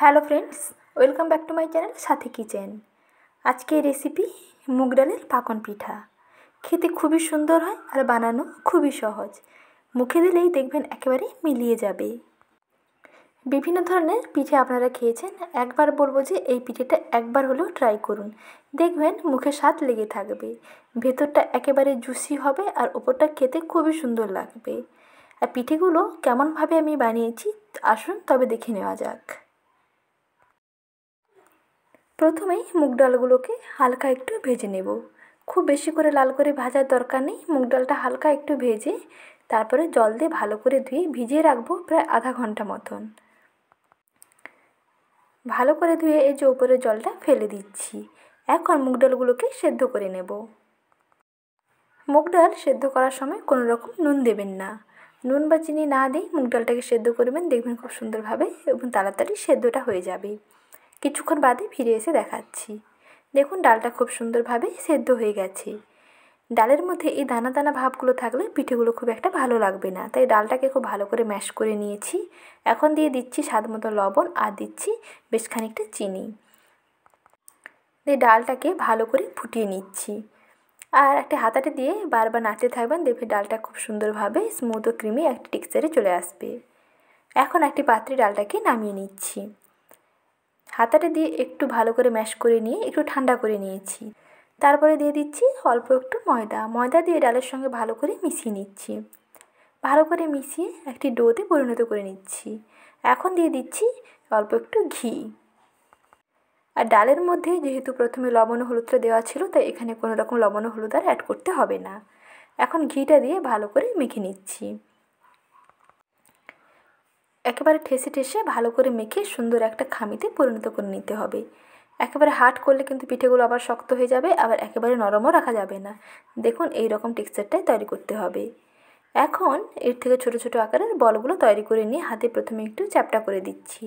hello friends welcome back to my channel Sathi kitchen আজকে recipe মুগ ডালের পাকন পিঠা খেতে খুবই সুন্দর হয় আর বানানো খুবই সহজ মুখে দিলেই দেখবেন একেবারে মিলিয়ে যাবে বিভিন্ন ধরনের পিঠে আপনারা খেয়েছেন একবার বলবো যে এই পিঠেটা একবার হলেও ট্রাই করুন দেখবেন মুখে স্বাদ লেগে থাকবে ভেতরটা একেবারে জুসি হবে আর ওপরটা খেতে খুবই সুন্দর লাগবে আর পিঠেগুলো কেমনভাবে আমি বানিয়েছি আসুন তবে দেখে নেওয়া যাক প্রথমেই মুগ ডালগুলোকে হালকা একটু ভেজে নেব খুব বেশি করে লাল করে ভাজার দরকার নেই মুগ ডালটা হালকা একটু ভেজে তারপরে জল দিয়ে ভালো করে ধুয়ে ভিজিয়ে রাখবো প্রায় আধা ঘন্টা মতন ভালো করে ধুয়ে এই যে উপরের জলটা ফেলে দিচ্ছি এখন মুগ ডালগুলোকে সেদ্ধ করে নেব মুগ ডাল সেদ্ধ করার সময় কোনো রকম নুন দেবেন না নুন বা চিনি না দিয়ে মুগ ডালটাকে সেদ্ধ করবেন দেখবেন খুব সুন্দরভাবে এবং তাড়াতাড়ি সেদ্ধটা হয়ে যাবে কিছুক্ষণ বাদে ফিরে এসে দেখাচ্ছি দেখুন ডালটা খুব সুন্দরভাবে সেদ্ধ হয়ে গেছে ডালের মধ্যে এই দানা দানা ভাবগুলো থাকলে পিঠেগুলো খুব একটা ভালো লাগবে না তাই ডালটাকে খুব ভালো করে ম্যাশ করে নিয়েছি এখন দিয়ে দিচ্ছি স্বাদ মতো লবণ আর দিচ্ছি বেশ খানিকটা চিনি দিয়ে ডালটাকে ভালো করে ফুটিয়ে নিচ্ছি আর একটা হাতাটি দিয়ে বারবার নাড়তে থাকবেন দেখবে ডালটা খুব সুন্দরভাবে স্মুথ ও ক্রিমি একটি টেক্সচারে চলে আসবে এখন একটি পাত্রে ডালটাকে নামিয়ে নিচ্ছি হাতাটা দিয়ে একটু ভালো করে ম্যাশ করে নিয়ে একটু ঠান্ডা করে নিয়েছি তারপরে দিয়ে দিচ্ছি অল্প একটু ময়দা ময়দা দিয়ে ডালের সঙ্গে ভালো করে মিশিয়ে নিচ্ছি ভালো করে মিশিয়ে একটি ডোতে পরিণত করে নিচ্ছি এখন দিয়ে দিচ্ছি অল্প একটু ঘি আর ডালের মধ্যে যেহেতু প্রথমে লবণ হলুদটা দেওয়া ছিল তাই এখানে কোনো রকম লবণ হলুদ আর অ্যাড করতে হবে না এখন ঘিটা দিয়ে ভালো করে মেখে নিচ্ছি একেবারে ঠেসে ঠেসে ভালো করে মেখে সুন্দর একটা খামিতে পরিণত করে নিতে হবে একেবারে হার্ড করলে কিন্তু পিঠেগুলো আবার শক্ত হয়ে যাবে আবার একেবারে নরমও রাখা যাবে না দেখুন এই রকম টেক্সচারটাই তৈরি করতে হবে এখন এর থেকে ছোট ছোট আকারের বলগুলো তৈরি করে নিয়ে হাতে প্রথমে একটু চ্যাপটা করে দিচ্ছি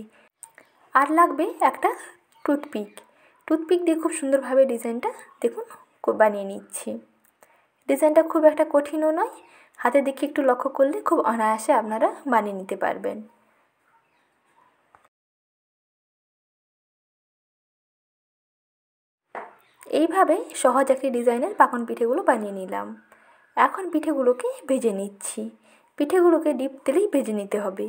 আর লাগবে একটা টুথপিক টুথপিক দিয়ে খুব সুন্দরভাবে ডিজাইনটা দেখুন বানিয়ে নিচ্ছি ডিজাইনটা খুব একটা কঠিনও নয় হাতে দেখে একটু লক্ষ্য করলে খুব অনায়াসে আপনারা বানিয়ে নিতে পারবেন এইভাবে সহজ একটি ডিজাইনের পাকন পিঠেগুলো বানিয়ে নিলাম এখন পিঠেগুলোকে ভেজে নিচ্ছি পিঠেগুলোকে ডিপ তেলেই ভেজে নিতে হবে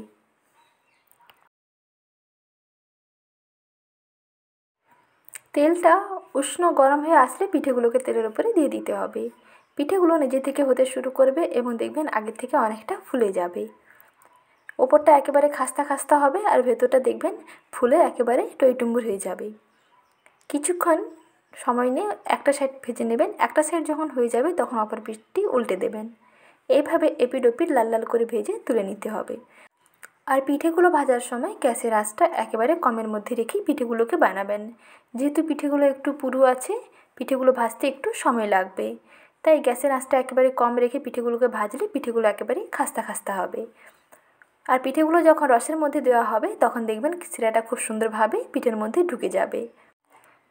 তেলটা উষ্ণ গরম হয়ে আসলে পিঠেগুলোকে তেলের উপরে দিয়ে দিতে হবে পিঠেগুলো নিজে থেকে হতে শুরু করবে এবং দেখবেন আগের থেকে অনেকটা ফুলে যাবে ওপরটা একেবারে খাস্তা খাস্তা হবে আর ভেতরটা দেখবেন ফুলে একেবারে টইটুম্বুর হয়ে যাবে কিছুক্ষণ সময় নিয়ে একটা সাইড ভেজে নেবেন একটা সাইড যখন হয়ে যাবে তখন অপর পিঠটি উল্টে দেবেন এইভাবে এপিড ওপিড লাল লাল করে ভেজে তুলে নিতে হবে আর পিঠেগুলো ভাজার সময় গ্যাসের আঁচটা একেবারে কমের মধ্যে রেখে পিঠেগুলোকে বানাবেন যেহেতু পিঠেগুলো একটু পুরু আছে পিঠেগুলো ভাজতে একটু সময় লাগবে তাই গ্যাসের আঁচটা একেবারে কম রেখে পিঠেগুলোকে ভাজলে পিঠেগুলো একেবারে খাস্তা খাস্তা হবে আর পিঠেগুলো যখন রসের মধ্যে দেওয়া হবে তখন দেখবেন সিরাটা খুব সুন্দরভাবে পিঠের মধ্যে ঢুকে যাবে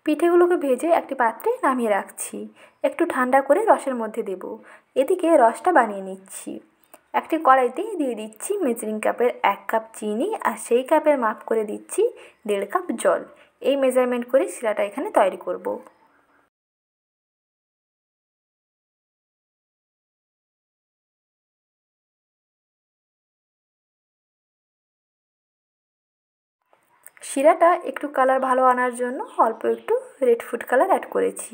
পিঠেগুলোকে ভেজে একটি পাত্রে নামিয়ে রাখছি একটু ঠান্ডা করে রসের মধ্যে দেব এদিকে রসটা বানিয়ে নিচ্ছি একটি কড়াইতে দিয়ে দিচ্ছি মেজারিং কাপের এক কাপ চিনি আর সেই কাপের মাপ করে দিচ্ছি দেড় কাপ জল এই মেজারমেন্ট করে শিরাটা এখানে তৈরি করব শিরাটা একটু কালার ভালো আনার জন্য অল্প একটু রেড ফুড কালার অ্যাড করেছি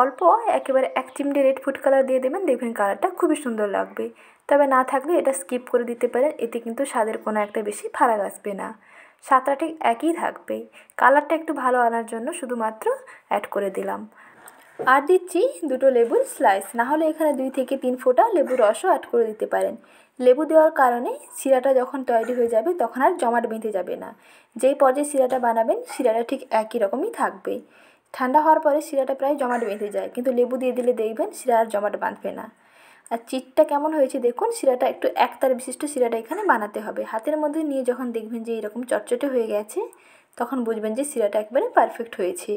অল্প একেবারে এক চিমটে রেড ফুড কালার দিয়ে দেবেন দেখবেন কালারটা খুবই সুন্দর লাগবে তবে না থাকলে এটা স্কিপ করে দিতে পারেন এতে কিন্তু স্বাদের কোনো একটা বেশি ফারাক আসবে না সাঁতরা ঠিক একই থাকবে কালারটা একটু ভালো আনার জন্য শুধুমাত্র অ্যাড করে দিলাম আর দিচ্ছি দুটো লেবুর স্লাইস না হলে এখানে দুই থেকে তিন ফোটা লেবুর রসও অ্যাড করে দিতে পারেন লেবু দেওয়ার কারণে শিরাটা যখন তৈরি হয়ে যাবে তখন আর জমাট বেঁধে যাবে না যেই পর্যায়ে শিরাটা বানাবেন শিরাটা ঠিক একই রকমই থাকবে ঠান্ডা হওয়ার পরে শিরাটা প্রায় জমাট বেঁধে যায় কিন্তু লেবু দিয়ে দিলে দেখবেন শিরা আর জমাট বাঁধবে না আর চিটটা কেমন হয়েছে দেখুন শিরাটা একটু একতার বিশিষ্ট শিরাটা এখানে বানাতে হবে হাতের মধ্যে নিয়ে যখন দেখবেন যে এরকম চটচটে হয়ে গেছে তখন বুঝবেন যে শিরাটা একবারে পারফেক্ট হয়েছে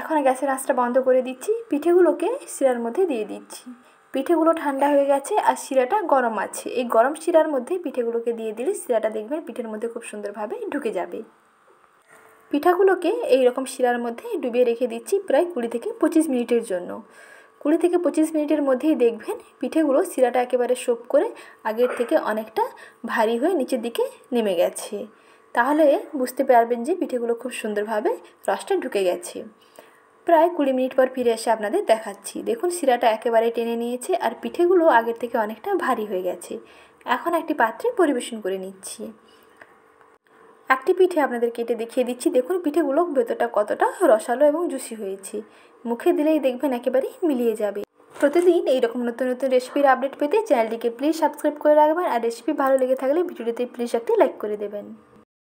এখন গ্যাসের আঁচটা বন্ধ করে দিচ্ছি পিঠেগুলোকে শিরার মধ্যে দিয়ে দিচ্ছি পিঠেগুলো ঠান্ডা হয়ে গেছে আর শিরাটা গরম আছে এই গরম শিরার মধ্যে পিঠেগুলোকে দিয়ে দিলে শিরাটা দেখবেন পিঠের মধ্যে খুব সুন্দরভাবে ঢুকে যাবে পিঠাগুলোকে এই রকম শিরার মধ্যে ডুবিয়ে রেখে দিচ্ছি প্রায় কুড়ি থেকে পঁচিশ মিনিটের জন্য কুড়ি থেকে পঁচিশ মিনিটের মধ্যেই দেখবেন পিঠেগুলো শিরাটা একেবারে সোপ করে আগের থেকে অনেকটা ভারী হয়ে নিচের দিকে নেমে গেছে তাহলে বুঝতে পারবেন যে পিঠেগুলো খুব সুন্দরভাবে রসটা ঢুকে গেছে প্রায় কুড়ি মিনিট পর ফিরে এসে আপনাদের দেখাচ্ছি দেখুন শিরাটা একেবারে টেনে নিয়েছে আর পিঠেগুলো আগের থেকে অনেকটা ভারী হয়ে গেছে এখন একটি পাত্রে পরিবেশন করে নিচ্ছি একটি পিঠে আপনাদের কেটে দেখিয়ে দিচ্ছি দেখুন পিঠেগুলো ভেতরটা কতটা রসালো এবং জুসি হয়েছে মুখে দিলেই দেখবেন একেবারে মিলিয়ে যাবে প্রতিদিন এইরকম নতুন নতুন রেসিপির আপডেট পেতে চ্যানেলটিকে প্লিজ সাবস্ক্রাইব করে রাখবেন আর রেসিপি ভালো লেগে থাকলে ভিডিওটিতে প্লিজ একটি লাইক করে দেবেন